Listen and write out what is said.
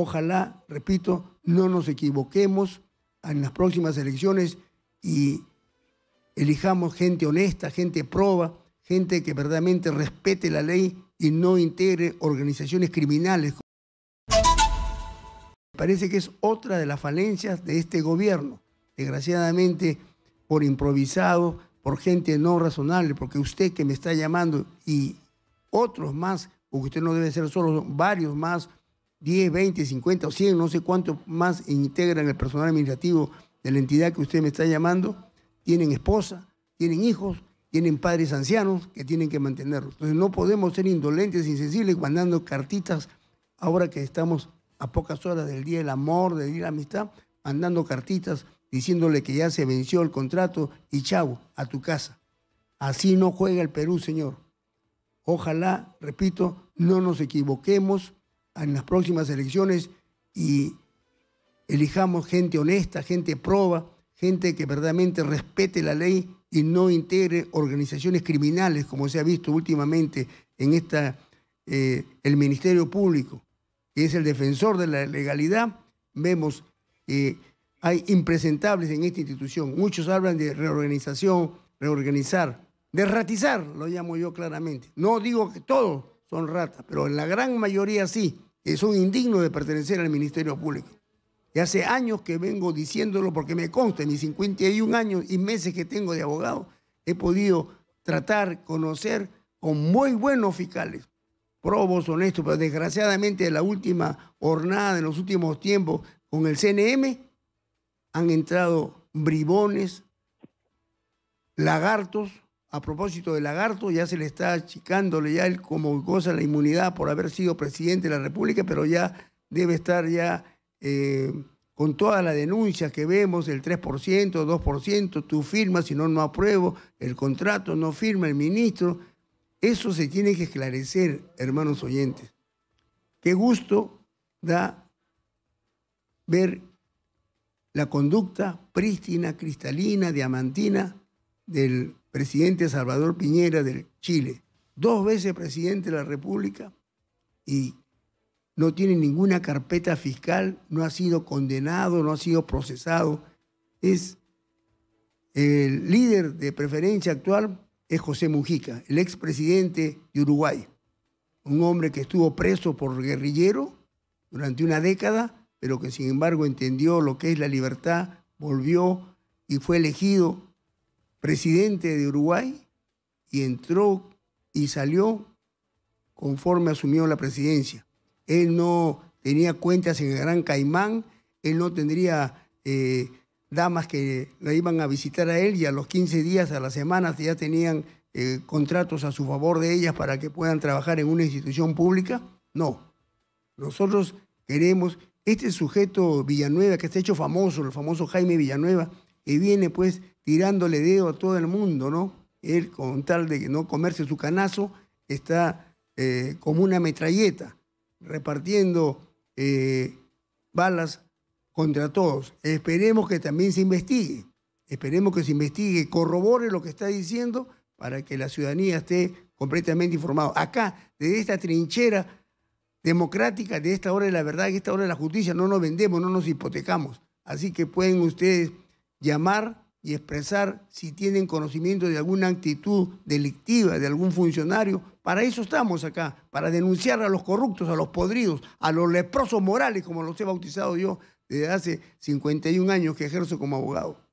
Ojalá, repito, no nos equivoquemos en las próximas elecciones y elijamos gente honesta, gente proba, gente que verdaderamente respete la ley y no integre organizaciones criminales. Parece que es otra de las falencias de este gobierno, desgraciadamente por improvisado, por gente no razonable, porque usted que me está llamando y otros más, porque usted no debe ser solo, varios más, 10, 20, 50 o 100, no sé cuánto más integran el personal administrativo de la entidad que usted me está llamando, tienen esposa, tienen hijos, tienen padres ancianos que tienen que mantenerlos. Entonces no podemos ser indolentes, insensibles, mandando cartitas ahora que estamos a pocas horas del Día del Amor, del Día de la Amistad, mandando cartitas diciéndole que ya se venció el contrato y chavo, a tu casa. Así no juega el Perú, señor. Ojalá, repito, no nos equivoquemos en las próximas elecciones y elijamos gente honesta, gente proba, gente que verdaderamente respete la ley y no integre organizaciones criminales, como se ha visto últimamente en esta, eh, el Ministerio Público, que es el defensor de la legalidad. Vemos que eh, hay impresentables en esta institución. Muchos hablan de reorganización, reorganizar, de ratizar, lo llamo yo claramente. No digo que todos son ratas, pero en la gran mayoría sí son indignos de pertenecer al Ministerio Público. Y hace años que vengo diciéndolo porque me consta, en mis 51 años y meses que tengo de abogado, he podido tratar, conocer con muy buenos fiscales, probos, honestos, pero desgraciadamente en la última jornada, en los últimos tiempos, con el CNM, han entrado bribones, lagartos, a propósito de Lagarto, ya se le está achicándole ya el, como goza la inmunidad por haber sido presidente de la República, pero ya debe estar ya eh, con todas las denuncias que vemos, el 3%, 2%, tú firmas, si no, no apruebo, el contrato no firma el ministro. Eso se tiene que esclarecer, hermanos oyentes. Qué gusto da ver la conducta prístina, cristalina, diamantina del presidente Salvador Piñera del Chile, dos veces presidente de la República y no tiene ninguna carpeta fiscal, no ha sido condenado, no ha sido procesado. Es el líder de preferencia actual es José Mujica, el ex presidente de Uruguay, un hombre que estuvo preso por guerrillero durante una década, pero que sin embargo entendió lo que es la libertad, volvió y fue elegido presidente de Uruguay y entró y salió conforme asumió la presidencia. Él no tenía cuentas en el Gran Caimán, él no tendría eh, damas que la iban a visitar a él y a los 15 días, a las semanas ya tenían eh, contratos a su favor de ellas para que puedan trabajar en una institución pública. No, nosotros queremos, este sujeto Villanueva, que está hecho famoso, el famoso Jaime Villanueva, que viene pues tirándole dedo a todo el mundo, ¿no? Él, con tal de no comerse su canazo, está eh, como una metralleta, repartiendo eh, balas contra todos. Esperemos que también se investigue, esperemos que se investigue, corrobore lo que está diciendo para que la ciudadanía esté completamente informada. Acá, desde esta trinchera democrática, de esta hora de la verdad, de esta hora de la justicia, no nos vendemos, no nos hipotecamos. Así que pueden ustedes llamar y expresar si tienen conocimiento de alguna actitud delictiva de algún funcionario. Para eso estamos acá, para denunciar a los corruptos, a los podridos, a los leprosos morales, como los he bautizado yo desde hace 51 años que ejerzo como abogado.